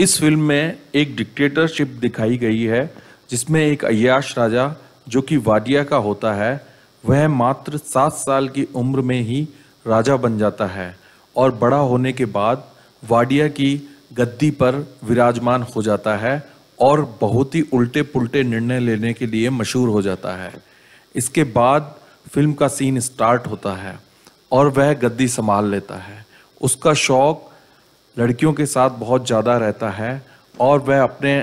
इस फिल्म में एक डिक्टेटरशिप दिखाई गई है जिसमें एक अयाश राजा जो कि वाडिया का होता है वह मात्र सात साल की उम्र में ही राजा बन जाता है और बड़ा होने के बाद वाडिया की गद्दी पर विराजमान हो जाता है और बहुत ही उल्टे पुल्टे निर्णय लेने के लिए मशहूर हो जाता है इसके बाद फिल्म का सीन स्टार्ट होता है और वह गद्दी संभाल लेता है उसका शौक़ लड़कियों के साथ बहुत ज़्यादा रहता है और वह अपने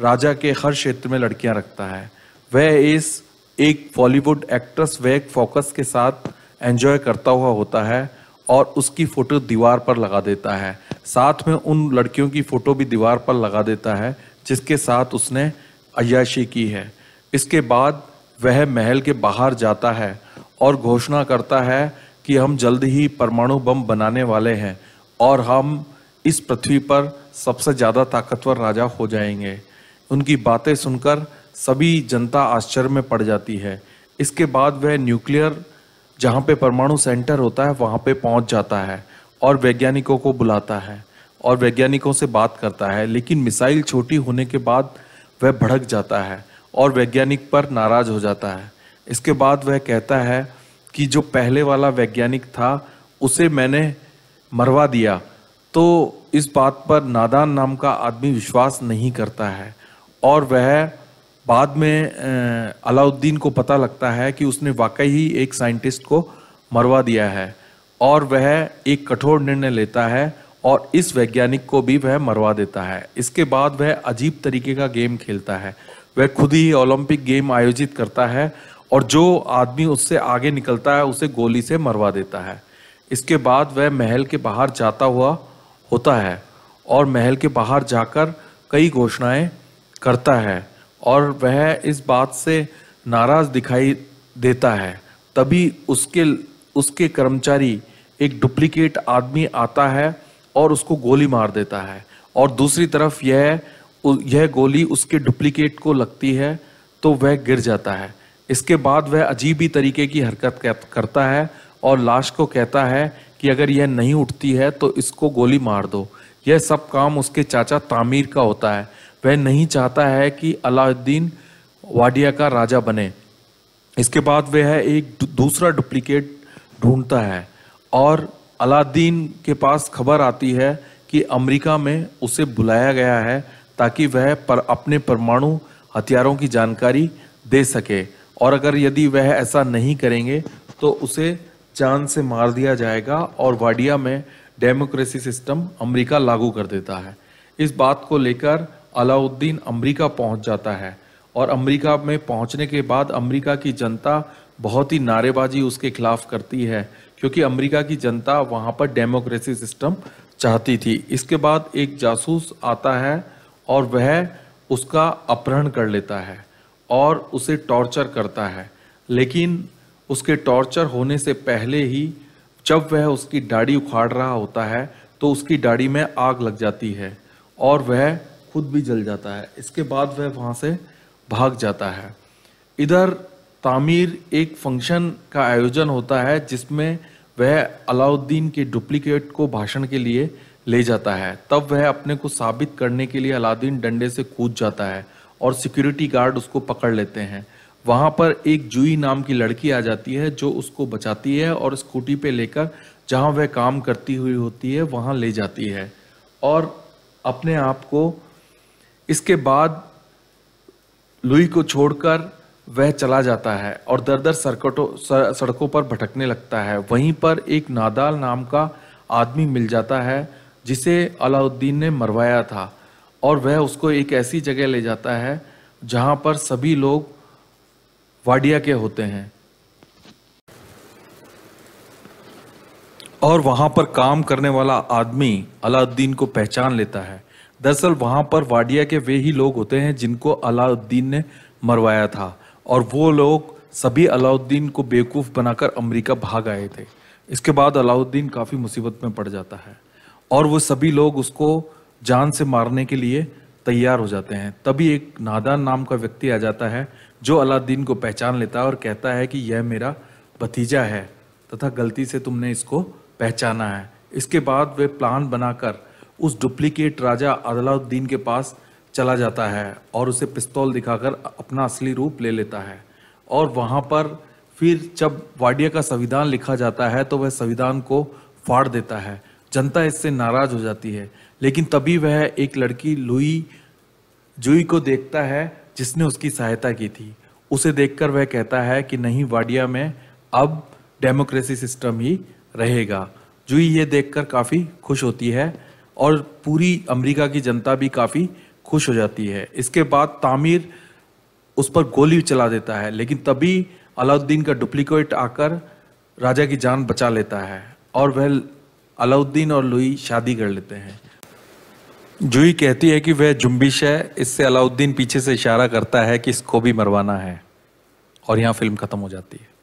राजा के हर क्षेत्र में लड़कियां रखता है वह इस एक बॉलीवुड एक्ट्रेस वेग फोकस के साथ एंजॉय करता हुआ होता है और उसकी फ़ोटो दीवार पर लगा देता है साथ में उन लड़कियों की फ़ोटो भी दीवार पर लगा देता है जिसके साथ उसने अयाशी की है इसके बाद वह महल के बाहर जाता है और घोषणा करता है कि हम जल्द ही परमाणु बम बनाने वाले हैं और हम इस पृथ्वी पर सबसे ज़्यादा ताकतवर राजा हो जाएंगे उनकी बातें सुनकर सभी जनता आश्चर्य में पड़ जाती है इसके बाद वह न्यूक्लियर जहाँ पे परमाणु सेंटर होता है वहाँ पे पहुँच जाता है और वैज्ञानिकों को बुलाता है और वैज्ञानिकों से बात करता है लेकिन मिसाइल छोटी होने के बाद वह भड़क जाता है और वैज्ञानिक पर नाराज़ हो जाता है इसके बाद वह कहता है कि जो पहले वाला वैज्ञानिक था उसे मैंने मरवा दिया तो इस बात पर नादान नाम का आदमी विश्वास नहीं करता है और वह बाद में अलाउद्दीन को पता लगता है कि उसने वाकई ही एक साइंटिस्ट को मरवा दिया है और वह एक कठोर निर्णय लेता है और इस वैज्ञानिक को भी वह मरवा देता है इसके बाद वह अजीब तरीके का गेम खेलता है वह खुद ही ओलंपिक गेम आयोजित करता है और जो आदमी उससे आगे निकलता है उसे गोली से मरवा देता है इसके बाद वह महल के बाहर जाता हुआ होता है और महल के बाहर जाकर कई घोषणाएं करता है और वह इस बात से नाराज दिखाई देता है तभी उसके उसके कर्मचारी एक डुप्लीकेट आदमी आता है और उसको गोली मार देता है और दूसरी तरफ यह यह गोली उसके डुप्लीकेट को लगती है तो वह गिर जाता है इसके बाद वह अजीब ही तरीके की हरकत करता है और लाश को कहता है कि अगर यह नहीं उठती है तो इसको गोली मार दो यह सब काम उसके चाचा तामीर का होता है वह नहीं चाहता है कि अलाउद्दीन वाडिया का राजा बने इसके बाद वह एक दूसरा डुप्लीकेट ढूंढता है और अलाद्दीन के पास खबर आती है कि अमेरिका में उसे बुलाया गया है ताकि वह पर अपने परमाणु हथियारों की जानकारी दे सके और अगर यदि वह ऐसा नहीं करेंगे तो उसे चांद से मार दिया जाएगा और वाडिया में डेमोक्रेसी सिस्टम अमेरिका लागू कर देता है इस बात को लेकर अलाउद्दीन अमेरिका पहुंच जाता है और अमेरिका में पहुंचने के बाद अमेरिका की जनता बहुत ही नारेबाजी उसके खिलाफ करती है क्योंकि अमेरिका की जनता वहां पर डेमोक्रेसी सिस्टम चाहती थी इसके बाद एक जासूस आता है और वह उसका अपहरण कर लेता है और उसे टॉर्चर करता है लेकिन उसके टॉर्चर होने से पहले ही जब वह उसकी दाढ़ी उखाड़ रहा होता है तो उसकी दाढ़ी में आग लग जाती है और वह खुद भी जल जाता है इसके बाद वह वहाँ से भाग जाता है इधर तामीर एक फंक्शन का आयोजन होता है जिसमें वह अलाउद्दीन के डुप्लीकेट को भाषण के लिए ले जाता है तब वह अपने को साबित करने के लिए अलाउद्दीन डंडे से कूद जाता है और सिक्योरिटी गार्ड उसको पकड़ लेते हैं वहाँ पर एक जूही नाम की लड़की आ जाती है जो उसको बचाती है और स्कूटी पे लेकर जहाँ वह काम करती हुई होती है वहाँ ले जाती है और अपने आप को इसके बाद लुई को छोड़कर वह चला जाता है और दर दर सरकटों सड़कों पर भटकने लगता है वहीं पर एक नादाल नाम का आदमी मिल जाता है जिसे अलाउद्दीन ने मरवाया था और वह उसको एक ऐसी जगह ले जाता है जहाँ पर सभी लोग वाडिया के होते हैं और वहां पर काम करने वाला आदमी अलाउद्दीन को पहचान लेता है दरअसल वहां पर वाडिया के वे ही लोग होते हैं जिनको अलाउद्दीन ने मरवाया था और वो लोग सभी अलाउद्दीन को बेवकूफ़ बनाकर अमेरिका भाग आए थे इसके बाद अलाउद्दीन काफ़ी मुसीबत में पड़ जाता है और वो सभी लोग उसको जान से मारने के लिए तैयार हो जाते हैं तभी एक नादान नाम का व्यक्ति आ जाता है जो अलादीन को पहचान लेता है और कहता है कि यह मेरा भतीजा है तथा गलती से तुमने इसको पहचाना है इसके बाद वे प्लान बनाकर उस डुप्लीकेट राजा अलाउद्दीन के पास चला जाता है और उसे पिस्तौल दिखाकर अपना असली रूप ले लेता है और वहाँ पर फिर जब वाडिया का संविधान लिखा जाता है तो वह संविधान को फाड़ देता है जनता इससे नाराज हो जाती है लेकिन तभी वह एक लड़की लुई जुई को देखता है जिसने उसकी सहायता की थी उसे देखकर वह कहता है कि नहीं वाडिया में अब डेमोक्रेसी सिस्टम ही रहेगा जुई ये देखकर काफ़ी खुश होती है और पूरी अमेरिका की जनता भी काफ़ी खुश हो जाती है इसके बाद तामिर उस पर गोली चला देता है लेकिन तभी अलाउद्दीन का डुप्लीकेट आकर राजा की जान बचा लेता है और वह अलाउद्दीन और लुई शादी कर लेते हैं जुई कहती है कि वह जुम्बिश है इससे अलाउद्दीन पीछे से इशारा करता है कि इसको भी मरवाना है और यहाँ फिल्म ख़त्म हो जाती है